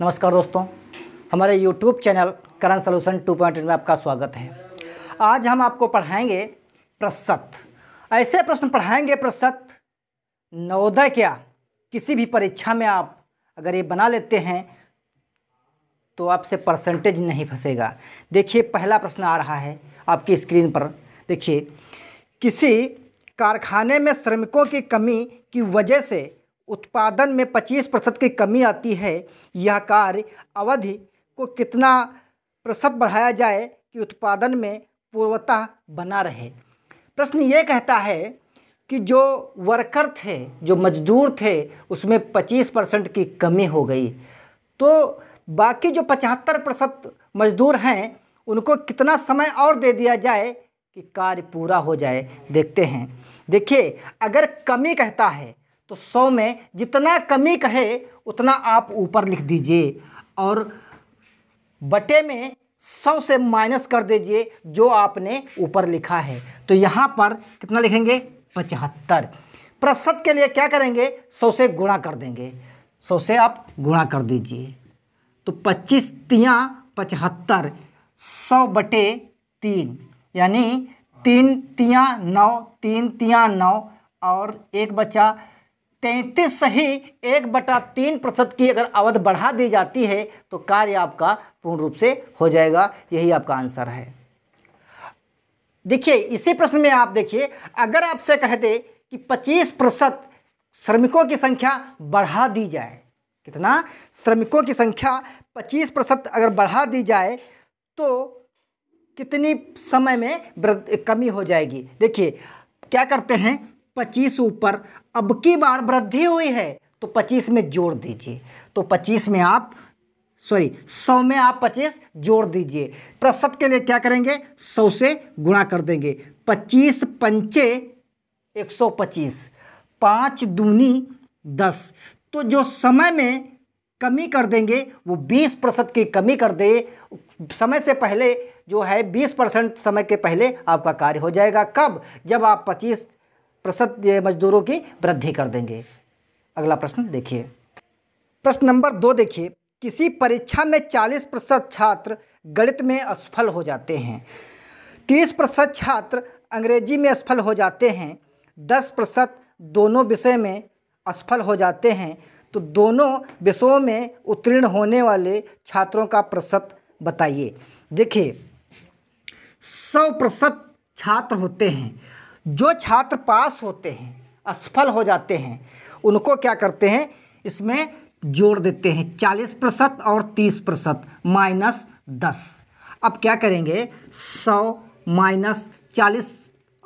नमस्कार दोस्तों हमारे YouTube channel Karan solution two में आपका स्वागत है आज हम आपको पढ़ाएंगे प्रसत ऐसे प्रश्न पढ़ाएंगे प्रसत नवोदय क्या किसी भी परीक्षा में आप अगर ये बना लेते हैं तो आपसे परसेंटेज नहीं फंसेगा देखिए पहला प्रश्न आ रहा है आपकी स्क्रीन पर देखिए किसी कारखाने में श्रमिकों की कमी की वजह से उत्पादन में 25 प्रतिशत की कमी आती है यह कार्य अवधि को कितना प्रतिशत बढ़ाया जाए कि उत्पादन में पूर्वता बना रहे प्रश्न ये कहता है कि जो वर्कर थे जो मजदूर थे उसमें 25 परसेंट की कमी हो गई तो बाकी जो 75 प्रतिशत मजदूर हैं उनको कितना समय और दे दिया जाए कि कार्य पूरा हो जाए देखते हैं देखिए अगर कमी कहता है तो सौ में जितना कमी कहे उतना आप ऊपर लिख दीजिए और बटे में सौ से माइनस कर दीजिए जो आपने ऊपर लिखा है तो यहाँ पर कितना लिखेंगे पचहत्तर प्रतिशत के लिए क्या करेंगे सौ से गुणा कर देंगे सौ से आप गुणा कर दीजिए तो पच्चीस तियाँ पचहत्तर सौ बटे तीन यानी तीन तियाँ नौ तीन तियाँ नौ और एक बचा तैंतीस से ही एक बटा तीन प्रतिशत की अगर अवध बढ़ा दी जाती है तो कार्य आपका पूर्ण रूप से हो जाएगा यही आपका आंसर है देखिए इसी प्रश्न में आप देखिए अगर आपसे कहते कि पच्चीस प्रतिशत श्रमिकों की संख्या बढ़ा दी जाए कितना श्रमिकों की संख्या पच्चीस प्रतिशत अगर बढ़ा दी जाए तो कितनी समय में कमी हो जाएगी देखिए क्या करते हैं पच्चीस ऊपर अब की बार वृद्धि हुई है तो पच्चीस में जोड़ दीजिए तो पच्चीस में आप सॉरी सौ में आप पच्चीस जोड़ दीजिए प्रतिशत के लिए क्या करेंगे सौ से गुणा कर देंगे पच्चीस पंचे एक सौ पच्चीस पाँच दूनी दस तो जो समय में कमी कर देंगे वो बीस प्रतिशत की कमी कर दे समय से पहले जो है बीस परसेंट समय के पहले आपका कार्य हो जाएगा कब जब आप पच्चीस प्रसत मजदूरों की वृद्धि कर देंगे अगला प्रश्न देखिए प्रश्न नंबर दो देखिए किसी परीक्षा में 40 प्रतिशत छात्र गणित में असफल हो जाते हैं 30 प्रतिशत छात्र अंग्रेजी में असफल हो जाते हैं 10 प्रतिशत दोनों विषय में असफल हो जाते हैं तो दोनों विषयों में उत्तीर्ण होने वाले छात्रों का प्रतिशत बताइए देखिए सौ प्रतिशत छात्र होते हैं जो छात्र पास होते हैं असफल हो जाते हैं उनको क्या करते हैं इसमें जोड़ देते हैं चालीस प्रतिशत और तीस प्रतिशत माइनस दस अब क्या करेंगे सौ माइनस चालीस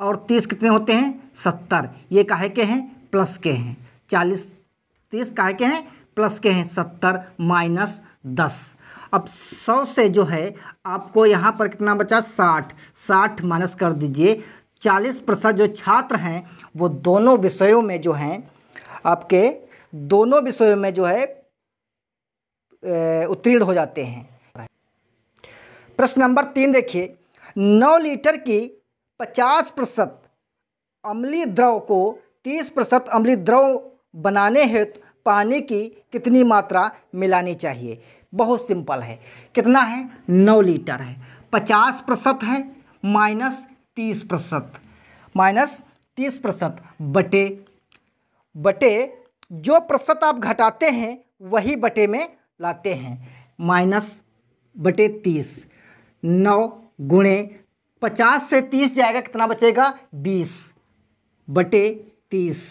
और तीस कितने होते हैं सत्तर ये काहे के हैं प्लस के हैं चालीस तीस काहे के हैं प्लस के हैं सत्तर माइनस दस अब सौ से जो है आपको यहाँ पर कितना बचा साठ साठ माइनस कर दीजिए चालीस प्रतिशत जो छात्र हैं वो दोनों विषयों में जो हैं आपके दोनों विषयों में जो है उत्तीर्ण हो जाते हैं प्रश्न नंबर तीन देखिए नौ लीटर की पचास प्रतिशत अम्ली द्रव को तीस प्रतिशत अम्ली द्रव बनाने हेतु पानी की कितनी मात्रा मिलानी चाहिए बहुत सिंपल है कितना है नौ लीटर है पचास प्रतिशत है माइनस तीस प्रतिशत माइनस तीस प्रतिशत बटे बटे जो प्रतिशत आप घटाते हैं वही बटे में लाते हैं माइनस बटे तीस नौ गुणे पचास से तीस जाएगा कितना बचेगा बीस बटे तीस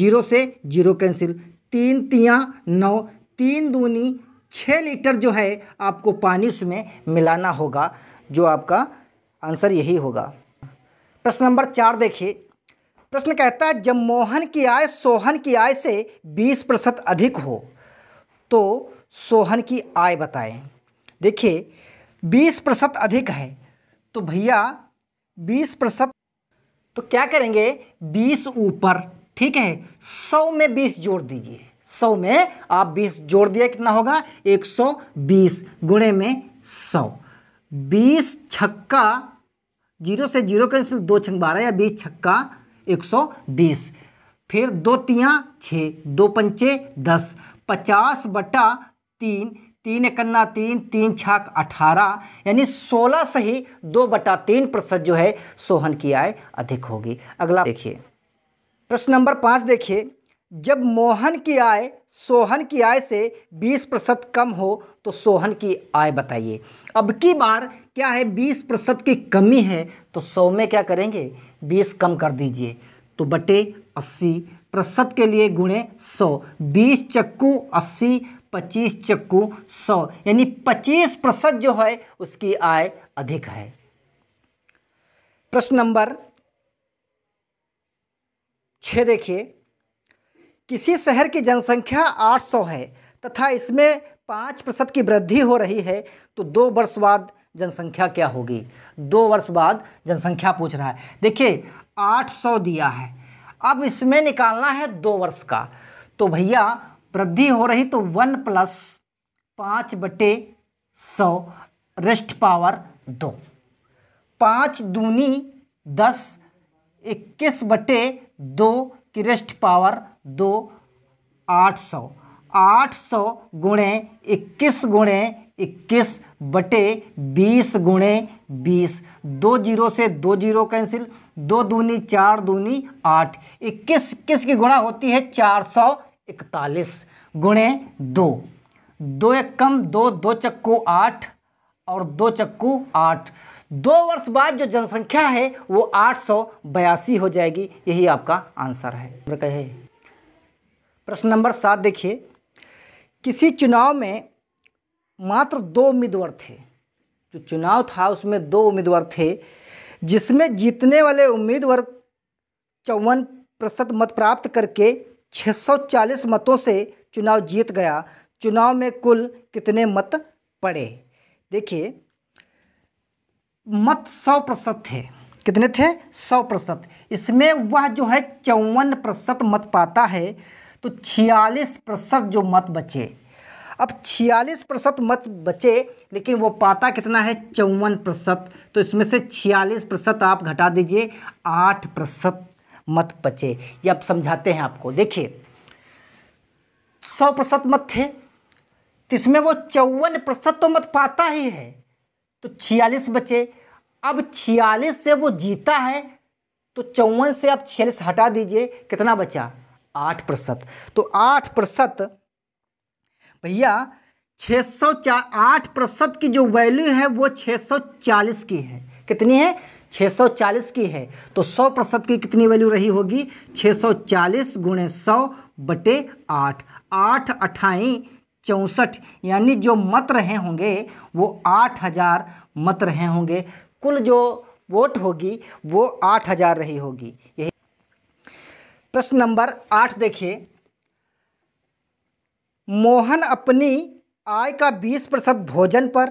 जीरो से जीरो कैंसिल तीन तिया नौ तीन दूनी छः लीटर जो है आपको पानी उसमें मिलाना होगा जो आपका आंसर यही होगा प्रश्न नंबर चार देखिए प्रश्न कहता है जब मोहन की आय सोहन की आय से बीस प्रतिशत अधिक हो तो सोहन की आय बताएं देखिए बीस प्रतिशत अधिक है तो भैया बीस प्रतिशत तो क्या करेंगे बीस ऊपर ठीक है सौ में बीस जोड़ दीजिए सौ में आप बीस जोड़ दिया कितना होगा एक सौ बीस गुणे में सौ बीस छक्का जीरो से जीरो कैंसिल दो छंग बारह या बीस छक्का एक सौ बीस फिर दो तियाँ छः दो पंचे दस पचास बटा तीन तीन इकन्ना तीन तीन छाक अठारह यानी सोलह से ही दो बटा तीन प्रतिशत जो है सोहन की आय अधिक होगी अगला देखिए प्रश्न नंबर पाँच देखिए जब मोहन की आय सोहन की आय से 20 प्रतिशत कम हो तो सोहन की आय बताइए अब की बार क्या है 20 प्रतिशत की कमी है तो सौ में क्या करेंगे 20 कम कर दीजिए तो बटे 80 प्रतिशत के लिए गुणे 100 20 चक्कू 80 25 चक्कू 100 यानी 25 प्रतिशत जो है उसकी आय अधिक है प्रश्न नंबर छः देखिए किसी शहर की जनसंख्या 800 है तथा इसमें पाँच प्रतिशत की वृद्धि हो रही है तो दो वर्ष बाद जनसंख्या क्या होगी दो वर्ष बाद जनसंख्या पूछ रहा है देखिए 800 दिया है अब इसमें निकालना है दो वर्ष का तो भैया वृद्धि हो रही तो वन प्लस पाँच बटे सौ रेस्ट पावर दो पाँच दूनी दस इक्कीस बटे दो कि रेस्ट पावर दो आठ सौ आठ सौ गुणे इक्कीस गुणे इक्कीस बटे बीस गुणे बीस दो जीरो से दो जीरो कैंसिल दो दूनी चार दूनी आठ इक्कीस इक्कीस की गुणा होती है चार सौ इकतालीस गुणे दो दो एक कम दो दो चक्कू आठ और दो चक्कू आठ दो वर्ष बाद जो जनसंख्या है वो आठ हो जाएगी यही आपका आंसर है कहे प्रश्न नंबर सात देखिए किसी चुनाव में मात्र दो उम्मीदवार थे जो चुनाव था उसमें दो उम्मीदवार थे जिसमें जीतने वाले उम्मीदवार चौवन प्रतिशत मत प्राप्त करके 640 मतों से चुनाव जीत गया चुनाव में कुल कितने मत पड़े देखिए मत सौ प्रतिशत थे कितने थे सौ प्रतिशत इसमें वह जो है चौवन प्रतिशत मत पाता है तो छियालीस प्रतिशत जो मत बचे अब छियालीस प्रतिशत मत बचे लेकिन वो पाता कितना है चौवन प्रतिशत तो इसमें से छियालीस प्रतिशत आप घटा दीजिए आठ प्रतिशत मत बचे ये अब समझाते हैं आपको देखिए सौ प्रतिशत मत थे तो इसमें वो चौवन प्रतिशत तो मत पाता ही है तो छियालीस बचे अब छियालीस से वो जीता है तो चौवन से आप छियालीस हटा दीजिए कितना बचा आठ प्रतिशत तो आठ प्रतिशत भैया छः सौ चार आठ प्रतिशत की जो वैल्यू है वो छः सौ चालीस की है कितनी है सौ चालीस की है तो सौ प्रतिशत की कितनी वैल्यू रही होगी छः सौ चालीस गुणे सौ बटे आठ आठ अठाई चौंसठ यानी जो मत रहे होंगे वो आठ हज़ार मत रहे होंगे कुल जो वोट होगी वो आठ हज़ार रही होगी यही प्रश्न नंबर आठ देखिए मोहन अपनी आय का बीस प्रतिशत भोजन पर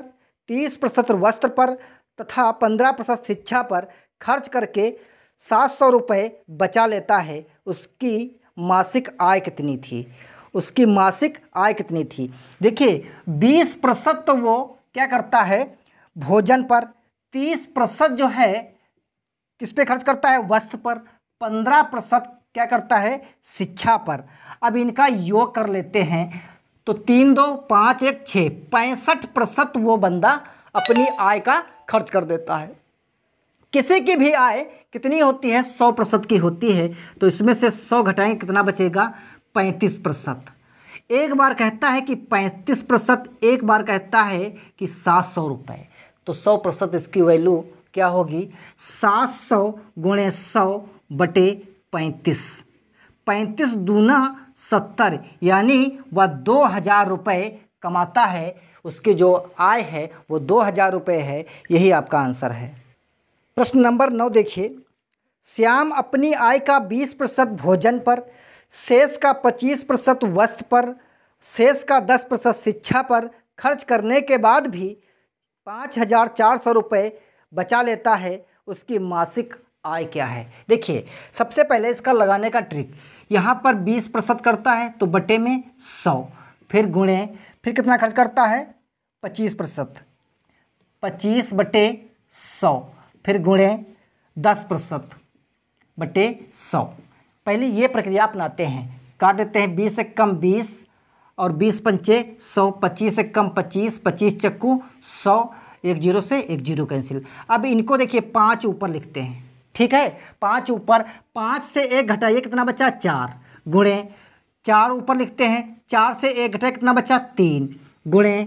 तीस प्रतिशत वस्त्र पर तथा पंद्रह प्रतिशत शिक्षा पर खर्च करके सात सौ रुपये बचा लेता है उसकी मासिक आय कितनी थी उसकी मासिक आय कितनी थी देखिए बीस प्रतिशत तो वो क्या करता है भोजन पर तीस प्रतिशत जो है किस पे खर्च करता है वस्त्र पर पंद्रह प्रतिशत क्या करता है शिक्षा पर अब इनका योग कर लेते हैं तो तीन दो पाँच एक छः पैंसठ प्रतिशत वो बंदा अपनी आय का खर्च कर देता है किसी की भी आय कितनी होती है सौ प्रतिशत की होती है तो इसमें से सौ घटाएं कितना बचेगा पैंतीस प्रतिशत एक बार कहता है कि पैंतीस प्रतिशत एक बार कहता है कि सात सौ रुपये तो सौ प्रतिशत इसकी वैल्यू क्या होगी सात सौ गुणे सौ बटे पैंतीस पैंतीस दूना सत्तर यानी वह दो हज़ार रुपये कमाता है उसकी जो आय है वो दो हज़ार रुपये है यही आपका आंसर है प्रश्न नंबर नौ देखिए श्याम अपनी आय का बीस प्रतिशत भोजन पर शेष का 25 प्रतिशत वस्त्र पर शेष का 10 प्रतिशत शिक्षा पर खर्च करने के बाद भी पाँच हज़ार चार सौ रुपये बचा लेता है उसकी मासिक आय क्या है देखिए सबसे पहले इसका लगाने का ट्रिक यहाँ पर 20 प्रतिशत करता है तो बटे में 100 फिर गुणे फिर कितना खर्च करता है 25 प्रतिशत पच्चीस बटे सौ फिर गुणे दस प्रतिशत बटे सौ पहले ये प्रक्रिया अपनाते हैं काट देते हैं बीस से कम बीस और बीस पंचे सौ पच्चीस से कम पच्चीस पच्चीस चक्कू सौ एक जीरो से एक जीरो कैंसिल अब इनको देखिए पाँच ऊपर लिखते हैं ठीक है पाँच ऊपर पाँच से एक घटाइए कितना बचा चार गुणे चार ऊपर लिखते हैं चार से एक घटाए कितना बचा तीन गुणे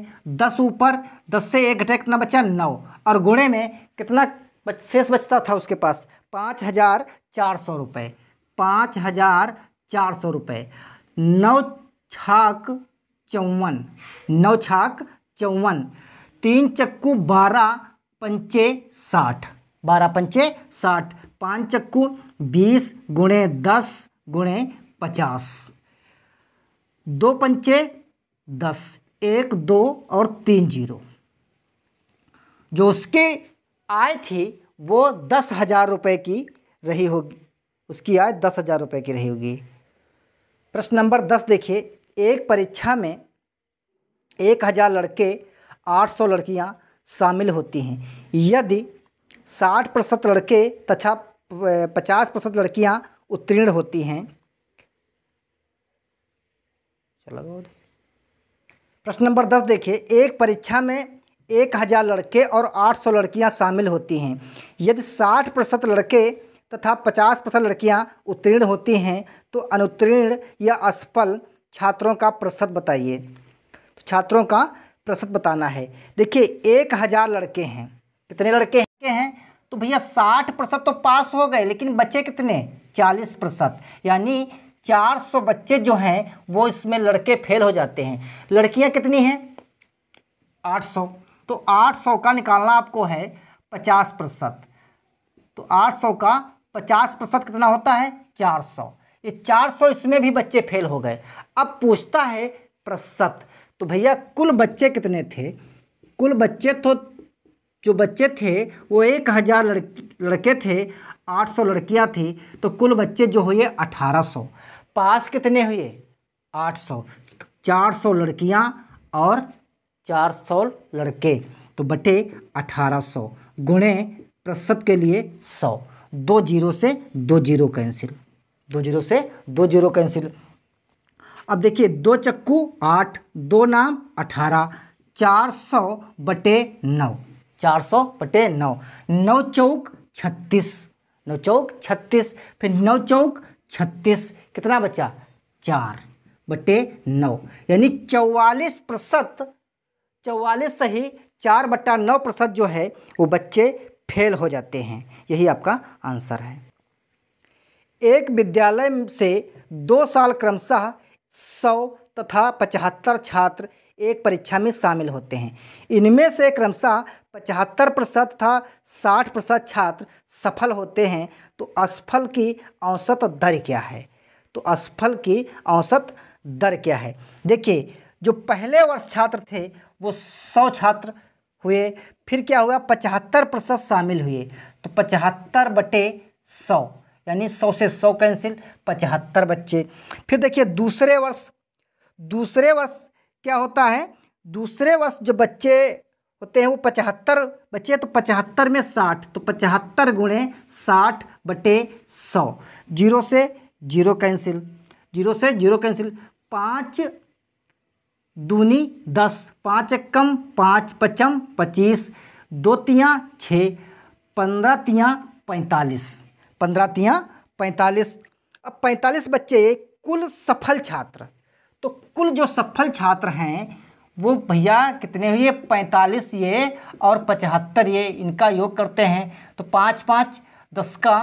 दस ऊपर दस से एक घटाए कितना बचा नौ और गुणे में कितना शेष बचता था उसके पास पाँच हज़ार चार सौ रुपये पाँच हजार चार सौ रुपये नौ छाक चौवन नौ छाक चौवन तीन चक्कू बारह पंचे साठ बारह पंचे साठ पाँच चक्कू बीस गुणे दस गुणे पचास दो पंचे दस एक दो और तीन जीरो जो उसके आय थी वो दस हज़ार रुपये की रही होगी उसकी आय दस हज़ार रुपये की रही होगी प्रश्न नंबर दस देखिए एक परीक्षा में एक हज़ार लड़के आठ सौ लड़कियाँ शामिल होती हैं यदि साठ प्रतिशत लड़के तथा पचास प्रतिशत लड़कियाँ उत्तीर्ण होती हैं चलो प्रश्न नंबर दस देखिए एक परीक्षा में एक हज़ार लड़के और आठ सौ लड़कियाँ शामिल होती हैं यदि साठ प्रतिशत लड़के तथा पचास प्रतिशत लड़कियाँ उत्तीर्ण होती हैं तो अनुत्तीर्ण या असफल छात्रों का प्रतिशत बताइए तो छात्रों का प्रतिशत बताना है देखिए एक हज़ार लड़के हैं कितने लड़के हैं तो भैया साठ प्रतिशत तो पास हो गए लेकिन बच्चे कितने चालीस प्रतिशत यानी चार सौ बच्चे जो हैं वो इसमें लड़के फेल हो जाते हैं लड़कियाँ कितनी हैं आठ सौ तो आठ सौ का निकालना आपको है पचास प्रतिशत तो आठ सौ का पचास प्रतिशत कितना होता है चार सौ ये चार सौ इसमें भी बच्चे फेल हो गए अब पूछता है प्रतिशत तो भैया कुल बच्चे कितने थे कुल बच्चे तो जो बच्चे थे वो एक हज़ार लड़के लड़के थे आठ सौ लड़कियाँ थी तो कुल बच्चे जो हुए अठारह सौ पास कितने हुए आठ सौ चार सौ लड़कियाँ और चार सौ लड़के तो बटे अठारह सौ गुणे प्रतिशत के लिए सौ दो जीरो से दो जीरो कैंसिल दो जीरो से दो जीरो कैंसिल अब देखिए दो चक्कू आठ दो नाम अठारह चार सौ बटे नौ चार सौ बटे नौ नौ चौक छत्तीस नौ चौक छत्तीस फिर नौ चौक छत्तीस कितना बचा चार बटे नौ यानी चौवालीस प्रतिशत चौवालीस सही चार बटा नौ प्रतिशत जो है वो बच्चे फेल हो जाते हैं यही आपका आंसर है एक विद्यालय से दो साल क्रमशः सौ तथा पचहत्तर छात्र एक परीक्षा में शामिल होते हैं इनमें से क्रमशः पचहत्तर प्रतिशत तथा साठ प्रतिशत छात्र सफल होते हैं तो असफल की औसत दर क्या है तो असफल की औसत दर क्या है देखिए जो पहले वर्ष छात्र थे वो सौ छात्र हुए फिर क्या हुआ पचहत्तर प्रतिशत शामिल हुए तो पचहत्तर बटे सौ यानी सौ से सौ कैंसिल पचहत्तर बच्चे फिर देखिए दूसरे वर्ष दूसरे वर्ष क्या होता है दूसरे वर्ष जो बच्चे होते हैं वो पचहत्तर बच्चे तो पचहत्तर में साठ तो पचहत्तर गुणे साठ बटे सौ जीरो से जीरो कैंसिल जीरो से जीरो कैंसिल पाँच दूनी दस पाँच कम पाँच पचम पच्चीस दो तियाँ छः पंद्रह तियाँ पैंतालीस पंद्रह तियाँ पैंतालीस अब पैंतालीस बच्चे कुल सफल छात्र तो कुल जो सफल छात्र हैं वो भैया कितने हुए पैंतालीस ये और पचहत्तर ये इनका योग करते हैं तो पाँच पाँच दस का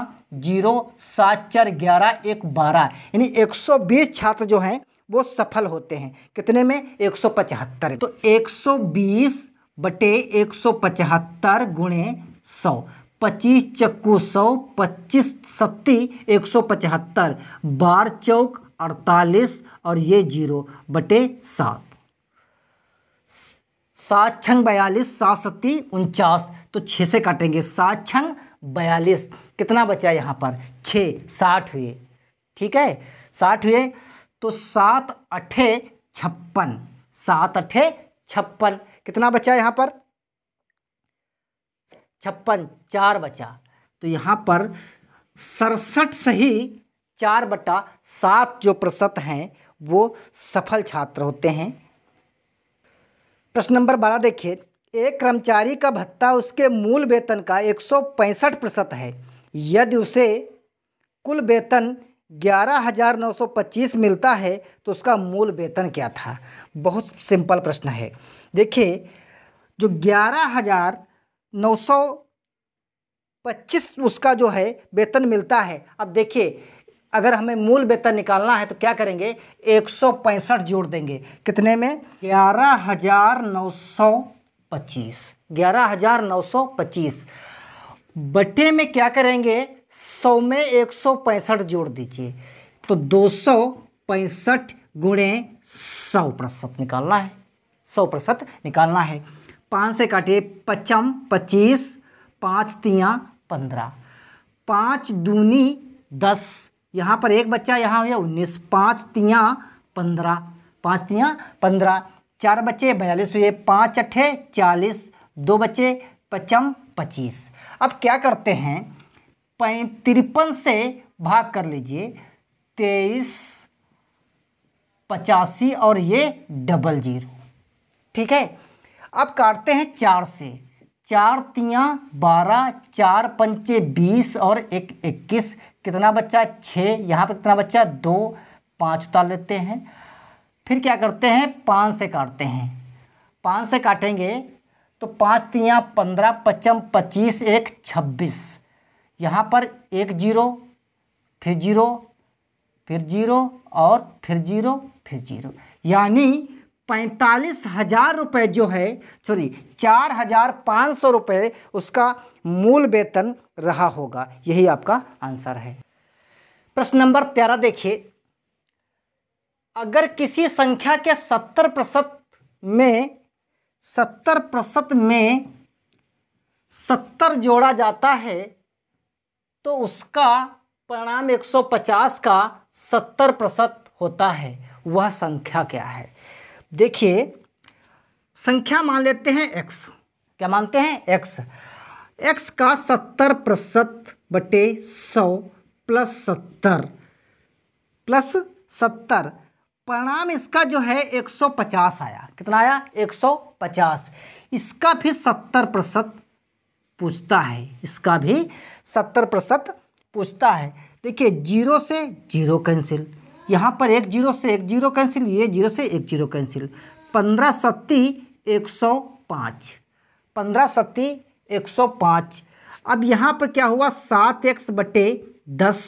जीरो सात चार ग्यारह एक बारह यानी एक सौ बीस छात्र जो हैं वो सफल होते हैं कितने में एक सौ पचहत्तर तो एक सौ बीस बटे एक सौ पचहत्तर गुणे सौ पच्चीस चक्कू सौ पच्चीस सत्ती एक सौ पचहत्तर बार चौक अड़तालीस और ये जीरो बटे सात सात छंग बयालीस सात सत्ती उनचास तो छः से काटेंगे सात छंग बयालीस कितना बचा यहाँ पर छः साठ हुए ठीक है साठ हुए तो सात अठे छप्पन सात अठे छप्पन कितना बचा यहाँ पर छप्पन चार बचा तो यहाँ पर सड़सठ सही चार बटा सात जो प्रतिशत हैं वो सफल छात्र होते हैं प्रश्न नंबर बारह देखिए एक कर्मचारी का भत्ता उसके मूल वेतन का एक सौ पैंसठ प्रतिशत है यदि उसे कुल वेतन ग्यारह हज़ार नौ सौ पच्चीस मिलता है तो उसका मूल वेतन क्या था बहुत सिंपल प्रश्न है देखिए जो ग्यारह हज़ार नौ सौ पच्चीस उसका जो है वेतन मिलता है अब देखिए अगर हमें मूल वेतन निकालना है तो क्या करेंगे एक सौ पैंसठ जोड़ देंगे कितने में ग्यारह हज़ार नौ सौ पच्चीस ग्यारह हज़ार नौ सौ पच्चीस बटे में क्या करेंगे सौ में एक सौ पैंसठ जोड़ दीजिए तो दो सौ पैंसठ गुणे सौ प्रतिशत निकालना है सौ प्रतिशत निकालना है पाँच से काटिए पचम पच्चीस पाँच तिया पंद्रह पाँच दूनी दस यहाँ पर एक बच्चा यहाँ हुआ उन्नीस पाँच तिया पंद्रह पाँच तिया पंद्रह चार बच्चे बयालीस हुए पाँच अट्ठे चालीस दो बच्चे पचम पच्चीस अब क्या करते हैं तिरपन से भाग कर लीजिए तेईस पचासी और ये डबल जीरो ठीक है अब काटते हैं चार से चार तिया बारह चार पंचे बीस और एक इक्कीस कितना बच्चा छः यहाँ पर कितना बच्चा दो पाँच उतार लेते हैं फिर क्या करते हैं पाँच से काटते हैं पाँच से काटेंगे तो पाँच तियाँ पंद्रह पचम पच्चीस एक छब्बीस यहाँ पर एक जीरो फिर जीरो फिर जीरो और फिर जीरो फिर जीरो यानी पैंतालीस हजार रुपये जो है सॉरी चार हजार पाँच सौ रुपये उसका मूल वेतन रहा होगा यही आपका आंसर है प्रश्न नंबर तेरह देखिए अगर किसी संख्या के सत्तर प्रतिशत में सत्तर प्रतिशत में सत्तर जोड़ा जाता है तो उसका परिणाम 150 का 70 प्रतिशत होता है वह संख्या क्या है देखिए संख्या मान लेते हैं x क्या मानते हैं x x का 70 प्रतिशत बटे सौ प्लस सत्तर प्लस सत्तर परिणाम इसका जो है 150 आया कितना आया 150 इसका फिर 70 प्रतिशत पूछता है इसका भी सत्तर प्रतिशत पूछता है देखिए जीरो से जीरो कैंसिल यहाँ पर एक जीरो से एक जीरो कैंसिल ये जीरो से एक जीरो कैंसिल पंद्रह सत्ती एक सौ पाँच पंद्रह सत्ती एक सौ पाँच अब यहाँ पर क्या हुआ सात एक्स बटे दस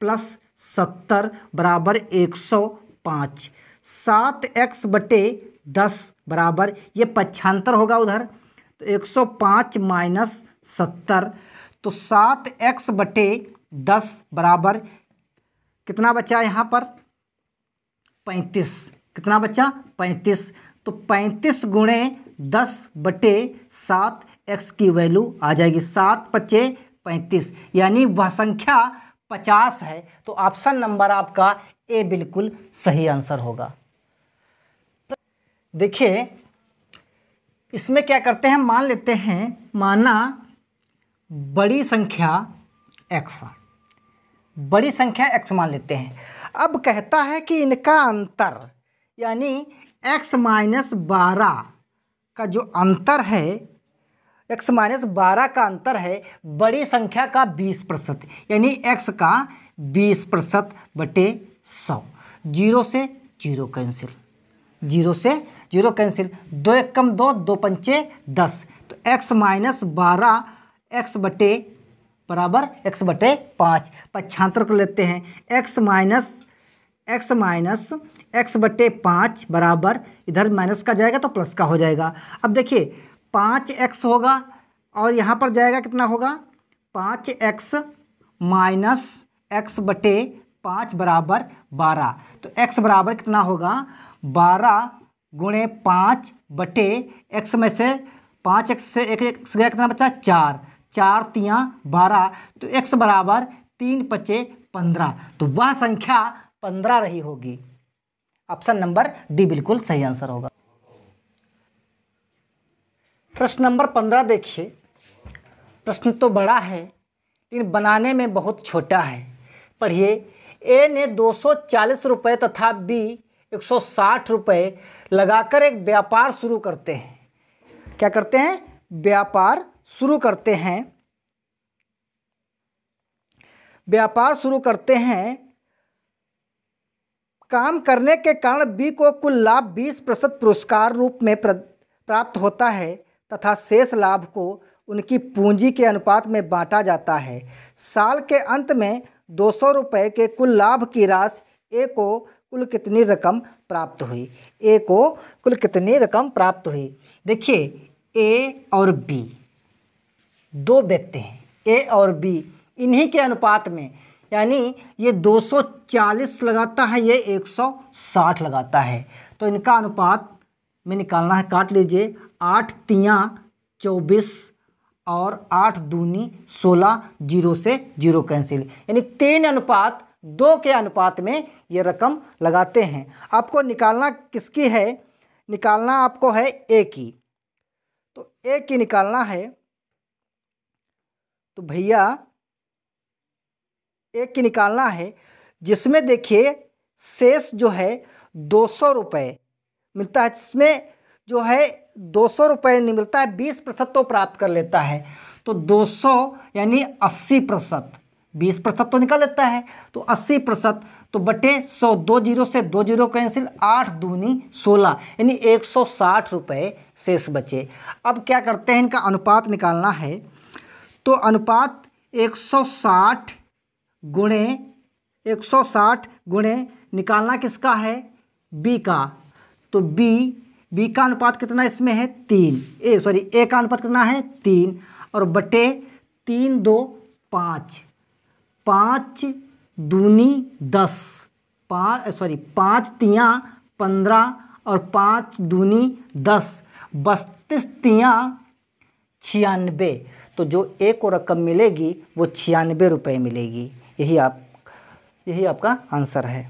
प्लस सत्तर बराबर एक सौ पाँच सात एक्स बटे दस बराबर ये पच्छांतर होगा उधर तो एक सौ पाँच माइनस सत्तर तो सात एक्स बटे दस बराबर कितना बचा यहाँ पर पैंतीस कितना बचा पैंतीस तो पैंतीस गुणे दस बटे सात एक्स की वैल्यू आ जाएगी सात पच्चे पैंतीस यानी वह संख्या पचास है तो ऑप्शन नंबर आपका ए बिल्कुल सही आंसर होगा देखिए इसमें क्या करते हैं मान लेते हैं माना बड़ी संख्या एक्स बड़ी संख्या एक्स मान लेते हैं अब कहता है कि इनका अंतर यानी एक्स माइनस बारह का जो अंतर है एक्स माइनस बारह का अंतर है बड़ी संख्या का बीस प्रतिशत यानी एक्स का बीस प्रतिशत बटे सौ जीरो से जीरो कैंसिल जीरो से जीरो कैंसिल दो एक कम दो दो पंचे दस तो एक्स माइनस बारह एक्स बटे बराबर एक्स बटे पाँच पक्षांतर को लेते हैं X minus X minus X बटे पाँच बराबर इधर माइनस का जाएगा तो प्लस का हो जाएगा अब देखिए पाँच एक्स होगा और यहाँ पर जाएगा कितना होगा पाँच एक्स माइनस एक्स बटे पाँच बराबर बारह तो एक्स बराबर कितना होगा बारह गुणे पाँच बटे एक्स में से पाँच एक्स से एक एक्स गया कितना बचा चार चार तिया बारह तो एक्स बराबर तीन पचे पंद्रह तो वह संख्या पंद्रह रही होगी ऑप्शन नंबर डी बिल्कुल सही आंसर होगा प्रश्न नंबर पंद्रह देखिए प्रश्न तो बड़ा है लेकिन बनाने में बहुत छोटा है पढ़िए ए ने 240 रुपए तथा बी 160 रुपए लगाकर एक व्यापार शुरू करते हैं क्या करते हैं व्यापार शुरू करते हैं व्यापार शुरू करते हैं काम करने के कारण बी को कुल लाभ 20 प्रतिशत पुरस्कार रूप में प्राप्त होता है तथा शेष लाभ को उनकी पूंजी के अनुपात में बांटा जाता है साल के अंत में दो सौ रुपये के कुल लाभ की राशि ए को कुल कितनी रकम प्राप्त हुई ए को कुल कितनी रकम प्राप्त हुई देखिए ए और बी दो व्यक्ति हैं ए और बी इन्हीं के अनुपात में यानी ये 240 लगाता है ये 160 लगाता है तो इनका अनुपात में निकालना है काट लीजिए आठ तियाँ चौबीस और आठ दूनी सोलह जीरो से जीरो कैंसिल यानी तीन अनुपात दो के अनुपात में ये रकम लगाते हैं आपको निकालना किसकी है निकालना आपको है ए की तो ए की निकालना है तो भैया एक की निकालना है जिसमें देखिए शेष जो है दो सौ रुपये मिलता है जिसमें जो है दो सौ रुपये नहीं मिलता है बीस प्रतिशत तो प्राप्त कर लेता है तो दो सौ यानी अस्सी प्रतिशत बीस प्रतिशत तो निकल लेता है तो अस्सी प्रतिशत तो बटे सौ दो जीरो से दो जीरो कैंसिल आठ दूनी सोलह यानी एक सौ साठ रुपये शेष बचे अब क्या करते हैं इनका अनुपात निकालना है तो अनुपात 160 गुणे 160 गुणे निकालना किसका है बी का तो बी बी का अनुपात कितना इसमें है तीन ए सॉरी ए का अनुपात कितना है तीन और बटे तीन दो पाँच पाँच दूनी दस पाँच सॉरी पाँच तियाँ पंद्रह और पाँच दूनी दस बत्तीस तियाँ छियानबे तो जो एक को रकम मिलेगी वो छियानबे रुपये मिलेगी यही आप यही आपका आंसर है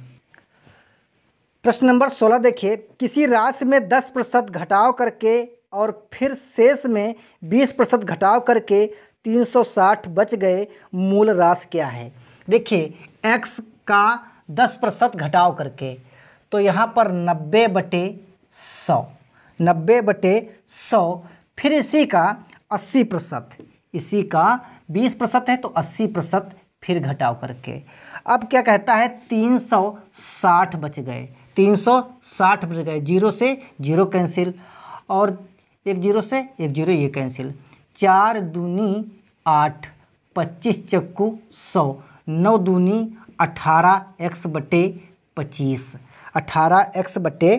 प्रश्न नंबर सोलह देखिए किसी राशि में दस प्रतिशत घटाव करके और फिर शेष में बीस प्रतिशत घटाव करके तीन सौ साठ बच गए मूल राशि क्या है देखिए एक्स का दस प्रतिशत घटाव करके तो यहाँ पर नब्बे बटे सौ नब्बे बटे सौ फिर इसी का अस्सी प्रतिशत इसी का बीस प्रतिशत है तो अस्सी प्रतिशत फिर घटाओ करके अब क्या कहता है तीन सौ साठ बच गए तीन सौ साठ बच गए जीरो से जीरो कैंसिल और एक जीरो से एक जीरो ये कैंसिल चार दूनी आठ पच्चीस चक्कू सौ नौ दूनी अठारह एक्स बटे पच्चीस अठारह एक्स बटे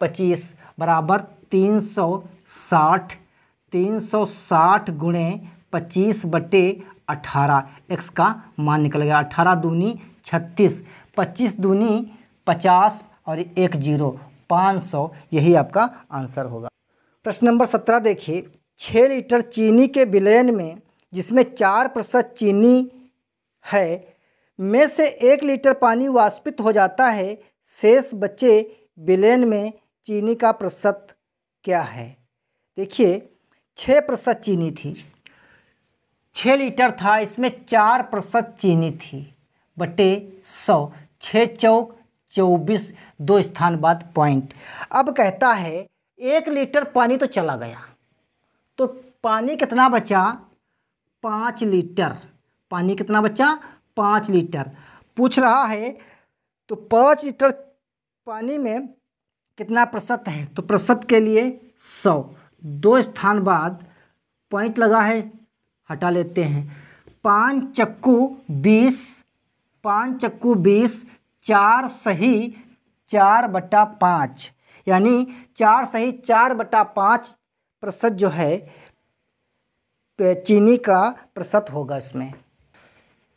पच्चीस बराबर तीन सौ साठ तीन सौ साठ गुणे पच्चीस बटे अठारह एक्स का मान निकल गया अठारह दूनी छत्तीस पच्चीस दूनी पचास और एक जीरो पाँच सौ यही आपका आंसर होगा प्रश्न नंबर सत्रह देखिए छः लीटर चीनी के विलयन में जिसमें चार प्रतिशत चीनी है में से एक लीटर पानी वाष्पित हो जाता है शेष बचे विलयन में चीनी का प्रतिशत क्या है देखिए छः प्रतिशत चीनी थी छः लीटर था इसमें चार प्रतिशत चीनी थी बटे सौ छः चौक चौबीस दो स्थान बाद पॉइंट अब कहता है एक लीटर पानी तो चला गया तो पानी कितना बचा पाँच लीटर पानी कितना बचा पाँच लीटर पूछ रहा है तो पाँच लीटर पानी में कितना प्रतिशत है तो प्रतिशत के लिए सौ दो स्थान बाद पॉइंट लगा है हटा लेते हैं पाँच चक्कू बीस पाँच चक्कू बीस चार सही चार बटा पाँच यानी चार सही चार बटा पाँच प्रतिशत जो है चीनी का प्रतिशत होगा इसमें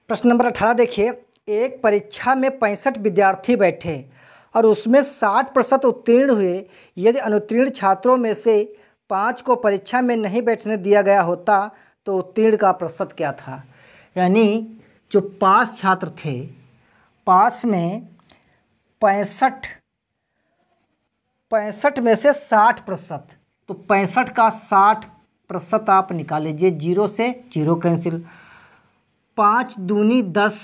प्रश्न नंबर अठारह देखिए एक परीक्षा में पैंसठ विद्यार्थी बैठे और उसमें साठ प्रतिशत उत्तीर्ण हुए यदि अनुत्तीर्ण छात्रों में से पाँच को परीक्षा में नहीं बैठने दिया गया होता तो उत्तीर्ण का प्रतिशत क्या था यानी जो पास छात्र थे पास में पैंसठ पैंसठ में से साठ प्रतिशत तो पैंसठ का साठ प्रतिशत आप निकाल लीजिए जीरो से जीरो कैंसिल पाँच दूनी दस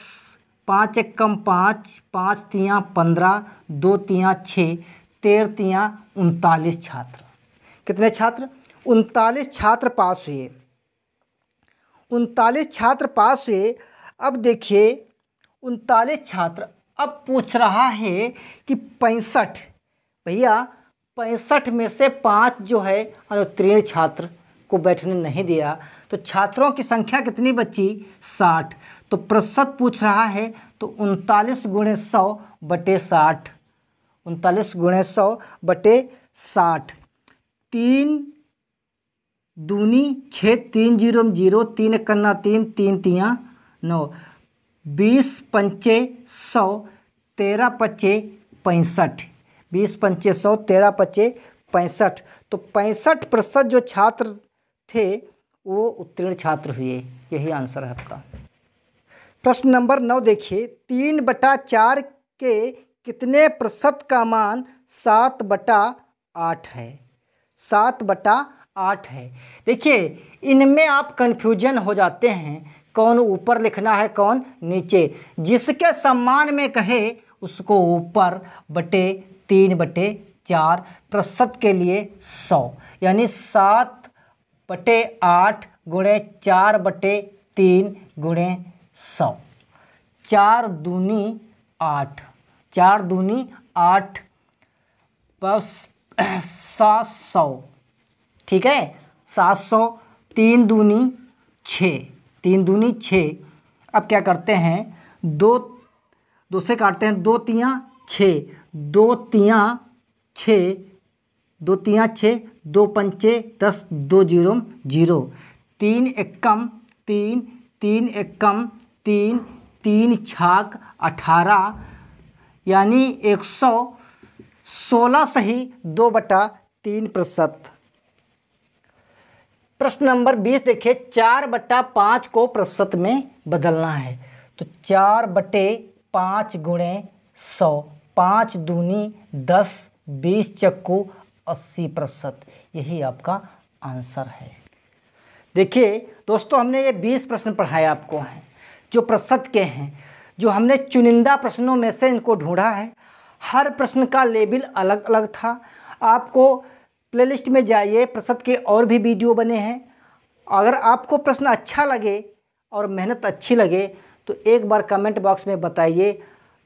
पाँच एक कम पाँच पाँच तियाँ पंद्रह दो तियाँ छः तेरह तियाँ उनतालीस छात्र कितने छात्र उनतालीस छात्र पास हुए उनतालीस छात्र पास हुए अब देखिए उनतालीस छात्र अब पूछ रहा है कि पैंसठ भैया पैंसठ में से पाँच जो है अनुत्तीर्ण छात्र को बैठने नहीं दिया तो छात्रों की संख्या कितनी बची साठ तो प्रतिशत पूछ रहा है तो उनतालीस गुणे सौ बटे साठ उनतालीस गुणे सौ बटे साठ तीन दूनी छः तीन जीरो जीरो तीन इकन्ना तीन तीन तिया नौ बीस पंचे सौ तेरह पच्चे पैंसठ बीस पंचे सौ तेरह पच्चे पैंसठ तो पैंसठ प्रतिशत जो छात्र थे वो उत्तीर्ण छात्र हुए यही आंसर है आपका प्रश्न नंबर नौ देखिए तीन बटा चार के कितने प्रतिशत का मान सात बटा आठ है सात बटा आठ है देखिए इनमें आप कन्फ्यूजन हो जाते हैं कौन ऊपर लिखना है कौन नीचे जिसके सम्मान में कहे उसको ऊपर बटे तीन बटे चार प्रतिशत के लिए सौ यानी सात बटे आठ गुणे चार बटे तीन गुणे सौ चार दूनी आठ चार दूनी आठ बस सात सौ ठीक है सात सौ तीन दूनी छः तीन दूनी छः अब क्या करते हैं दो दो से काटते हैं दो तियाँ छः दो तियाँ छः दो तियाँ छः दो पंचे दस दो जीरो जीरो तीन एकम तीन तीन एकम तीन तीन छाक अठारह यानी एक सौ सोलह सही दो बटा तीन प्रतिशत प्रश्न नंबर बीस देखिए चार बटा पाँच को प्रतिशत में बदलना है तो चार बटे पाँच गुणे सौ पाँच दूनी दस बीस चक्कू अस्सी प्रतिशत यही आपका आंसर है देखिए दोस्तों हमने ये बीस प्रश्न पढ़ाए आपको हैं जो प्रतिशत के हैं जो हमने चुनिंदा प्रश्नों में से इनको ढूंढा है हर प्रश्न का लेबल अलग अलग था आपको प्लेलिस्ट में जाइए प्रसद के और भी वीडियो बने हैं अगर आपको प्रश्न अच्छा लगे और मेहनत अच्छी लगे तो एक बार कमेंट बॉक्स में बताइए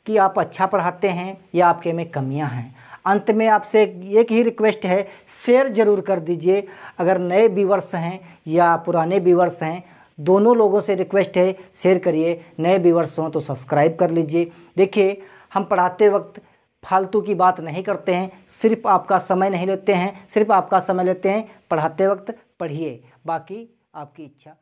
कि आप अच्छा पढ़ाते हैं या आपके में कमियां हैं अंत में आपसे एक ही रिक्वेस्ट है शेयर ज़रूर कर दीजिए अगर नए व्यूवर्स हैं या पुराने व्यूवर्स हैं दोनों लोगों से रिक्वेस्ट है शेयर करिए नए व्यूवर्स हों तो सब्सक्राइब कर लीजिए देखिए हम पढ़ाते वक्त फालतू की बात नहीं करते हैं सिर्फ आपका समय नहीं लेते हैं सिर्फ आपका समय लेते हैं पढ़ाते वक्त पढ़िए बाकी आपकी इच्छा